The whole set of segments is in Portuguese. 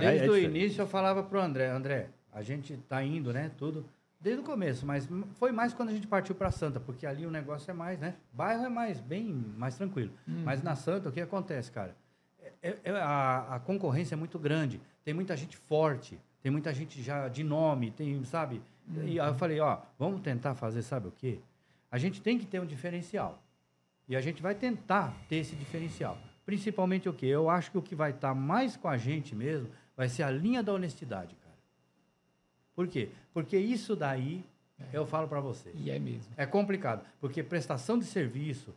Desde é o início eu falava pro André, André, a gente tá indo, né, tudo, desde o começo, mas foi mais quando a gente partiu para Santa, porque ali o negócio é mais, né, bairro é mais, bem mais tranquilo. Hum. Mas na Santa, o que acontece, cara? É, é, é, a, a, concorrência é muito grande, tem muita gente forte, tem muita gente já de nome, tem, sabe? Hum. E aí eu uhum. falei, ó, vamos tentar fazer sabe o quê? A gente tem que ter um diferencial. E a gente vai tentar ter esse diferencial. Principalmente o quê? Eu acho que o que vai estar tá mais com a gente mesmo Vai ser a linha da honestidade, cara. Por quê? Porque isso daí, é. eu falo para você. E é mesmo. É complicado. Porque prestação de serviço,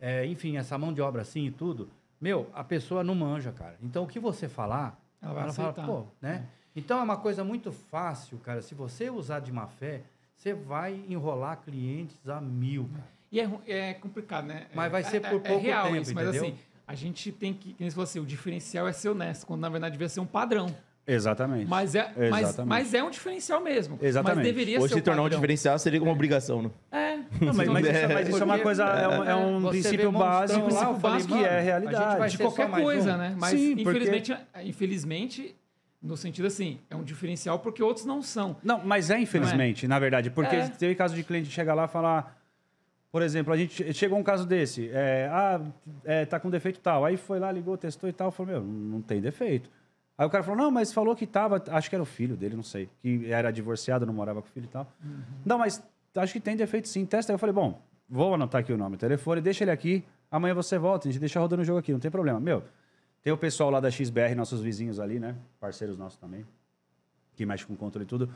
é, enfim, essa mão de obra assim e tudo, meu, a pessoa não manja, cara. Então, o que você falar, ela, ela fala, pô, né? É. Então, é uma coisa muito fácil, cara. Se você usar de má fé, você vai enrolar clientes a mil, cara. E é, é complicado, né? Mas vai é, ser é, por é pouco tempo, isso, mas entendeu? assim, a gente tem que, como você, assim, o diferencial é ser honesto, quando na verdade devia ser um padrão. Exatamente. Mas é, Exatamente. Mas, mas, é um diferencial mesmo. Exatamente. Mas deveria Hoje ser se tornar um diferencial seria uma obrigação, né? É. Não, mas, mas, é. Isso, mas, é. isso, é uma coisa, é, é um, princípio básico, lá, princípio básico que é a é, realidade. A de qualquer coisa, um. né? Mas Sim, infelizmente, porque... infelizmente, no sentido assim, é um diferencial porque outros não são. Não, mas é, é? infelizmente, na verdade, porque teve caso de cliente chegar lá e falar por exemplo, a gente chegou um caso desse, é, ah, é, tá com defeito tal. Aí foi lá, ligou, testou e tal, falou, meu, não tem defeito. Aí o cara falou, não, mas falou que tava, acho que era o filho dele, não sei, que era divorciado, não morava com o filho e tal. Uhum. Não, mas acho que tem defeito sim, testa. Aí eu falei, bom, vou anotar aqui o nome, o telefone, deixa ele aqui, amanhã você volta, a gente deixa rodando o jogo aqui, não tem problema. Meu, tem o pessoal lá da XBR, nossos vizinhos ali, né, parceiros nossos também, que mexe com controle e tudo.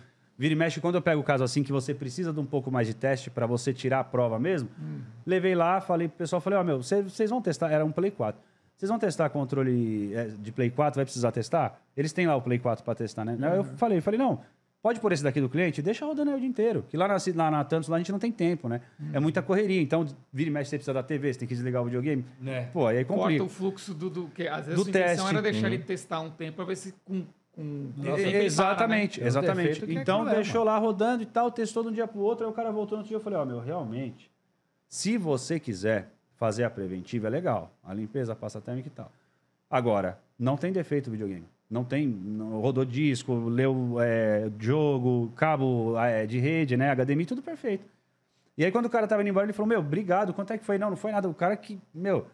Vira e mexe, quando eu pego o caso assim, que você precisa de um pouco mais de teste para você tirar a prova mesmo, hum. levei lá, falei pro pessoal, falei, ó, oh, meu, vocês vão testar, era um Play 4. Vocês vão testar controle é, de Play 4, vai precisar testar? Eles têm lá o Play 4 para testar, né? Uhum. Eu falei, falei, não, pode pôr esse daqui do cliente, deixa rodando aí o dia inteiro. Que lá na, lá na Tantos, lá a gente não tem tempo, né? É uhum. É muita correria. Então, vira e mexe, você precisa da TV, você tem que desligar o videogame. Né? Pô, aí é complica. Corta o fluxo do... do que às vezes do a intenção teste. era deixar uhum. ele testar um tempo para ver se com exatamente, né? exatamente. É então é deixou lá rodando e tal, testou de um dia para o outro, aí o cara voltou no outro dia e eu falei, ó, oh, meu, realmente, se você quiser fazer a preventiva, é legal. A limpeza, a pasta térmica e tal. Tá. Agora, não tem defeito o videogame. Não tem. rodou disco, leu é, jogo, cabo é, de rede, né? HDMI, tudo perfeito. E aí, quando o cara tava indo embora, ele falou: Meu, obrigado, quanto é que foi? Não, não foi nada. O cara que, meu,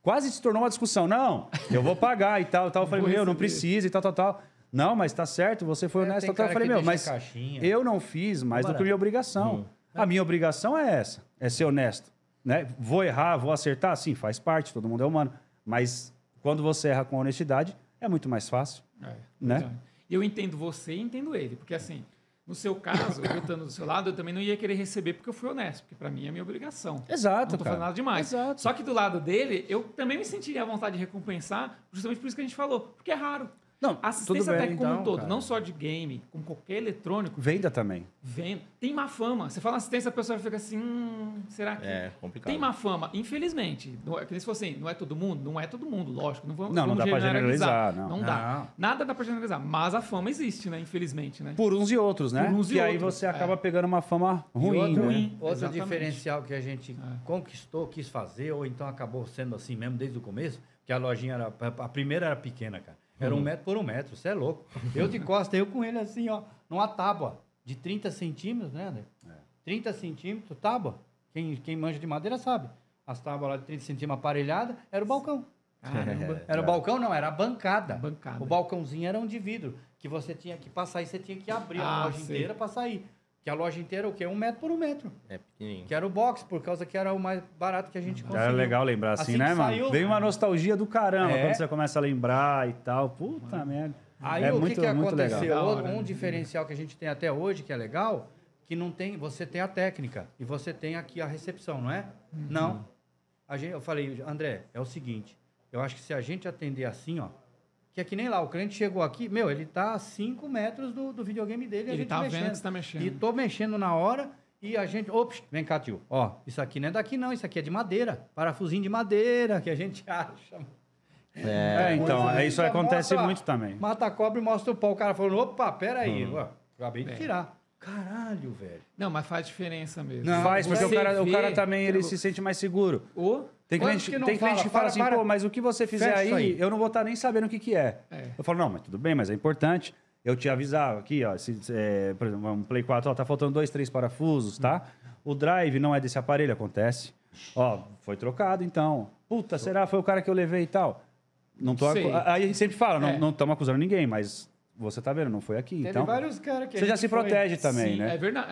quase se tornou uma discussão. Não, eu vou pagar e tal, tal. Eu falei: Meu, não precisa e tal, tal, tal. Não, mas tá certo, você foi é, honesto. Até eu falei, meu, mas caixinha. eu não fiz mais Bora. do que minha obrigação. Hum. A minha obrigação é essa, é ser honesto. Né? Vou errar, vou acertar? Sim, faz parte, todo mundo é humano. Mas quando você erra com honestidade, é muito mais fácil. É, né? É. eu entendo você e entendo ele, porque assim, no seu caso, eu estando do seu lado, eu também não ia querer receber porque eu fui honesto, porque para mim é minha obrigação. Exato. Não tô falando nada demais. Exato. Só que do lado dele, eu também me sentiria à vontade de recompensar, justamente por isso que a gente falou, porque é raro. Não, assistência bem, técnica como então, um todo, cara. não só de game, com qualquer eletrônico. Venda também. Venda. Tem má fama. Você fala assistência, a pessoa fica assim, hum, será que. É complicado. Tem má fama, infelizmente. Não, é, se fosse assim, não é todo mundo? Não é todo mundo, lógico. Não, vamos, não, vamos dá para generalizar. Não, não dá. Não. Nada dá para generalizar, mas a fama existe, né? Infelizmente, né? Por uns e outros, né? Por uns e, e outros. aí você é. acaba é. pegando uma fama ruim. E outro, né? ruim. outro diferencial que a gente é. conquistou, quis fazer, ou então acabou sendo assim mesmo desde o começo, que a lojinha era. A primeira era pequena, cara. Era um uhum. metro por um metro, você é louco. Eu de costa, eu com ele assim, ó, numa tábua de 30 centímetros, né, André? É. 30 centímetros, tábua. Quem, quem manja de madeira sabe. As tábuas lá de 30 centímetros aparelhadas, era o balcão. Caramba. Era o balcão, não, era a bancada. bancada. O balcãozinho era um de vidro, que você tinha que passar e você tinha que abrir ah, a loja sim. inteira para sair. Que a loja inteira é o quê? Um metro por um metro. É pequenininho. Que era o box, por causa que era o mais barato que a gente conseguia. Era legal lembrar assim, assim né, mano? Saiu, Vem uma nostalgia do caramba é. quando você começa a lembrar e tal. Puta mano. merda. Aí é o muito, que, que aconteceu? Outro, um né? diferencial que a gente tem até hoje, que é legal, que não tem. Você tem a técnica e você tem aqui a recepção, não é? Uhum. Não. A gente, eu falei, André, é o seguinte. Eu acho que se a gente atender assim, ó, que é que nem lá, o cliente chegou aqui, meu, ele tá a 5 metros do, do videogame dele. Ele tá mexendo. vendo que você tá mexendo. E tô mexendo na hora e a gente. Ops, vem cá, tio. Ó, isso aqui não é daqui, não, isso aqui é de madeira. Parafusinho de madeira que a gente acha. É, é então, é, isso acontece mostra, muito também. Mata a cobra e mostra o pau. O cara falou: opa, peraí, hum. ó, acabei de é. tirar. Caralho, velho. Não, mas faz diferença mesmo. Não, faz, porque o cara, o cara também ele se sente mais seguro. O? Tem cliente que, tem fala, que fala, assim, para, pô, mas o que você fizer aí, aí, eu não vou estar tá nem sabendo o que, que é. é. Eu falo, não, mas tudo bem, mas é importante. Eu te avisava aqui, ó, se, é, por exemplo, um Play 4, ó, tá faltando dois, três parafusos, tá? Hum. O drive não é desse aparelho, acontece. Ó, foi trocado então. Puta, será? Foi o cara que eu levei e tal. Não tô acu... Aí a gente sempre fala, é. não estamos acusando ninguém, mas você tá vendo, não foi aqui. Teve então, vários caras que. Você já se foi... protege também, Sim, né? É verdade.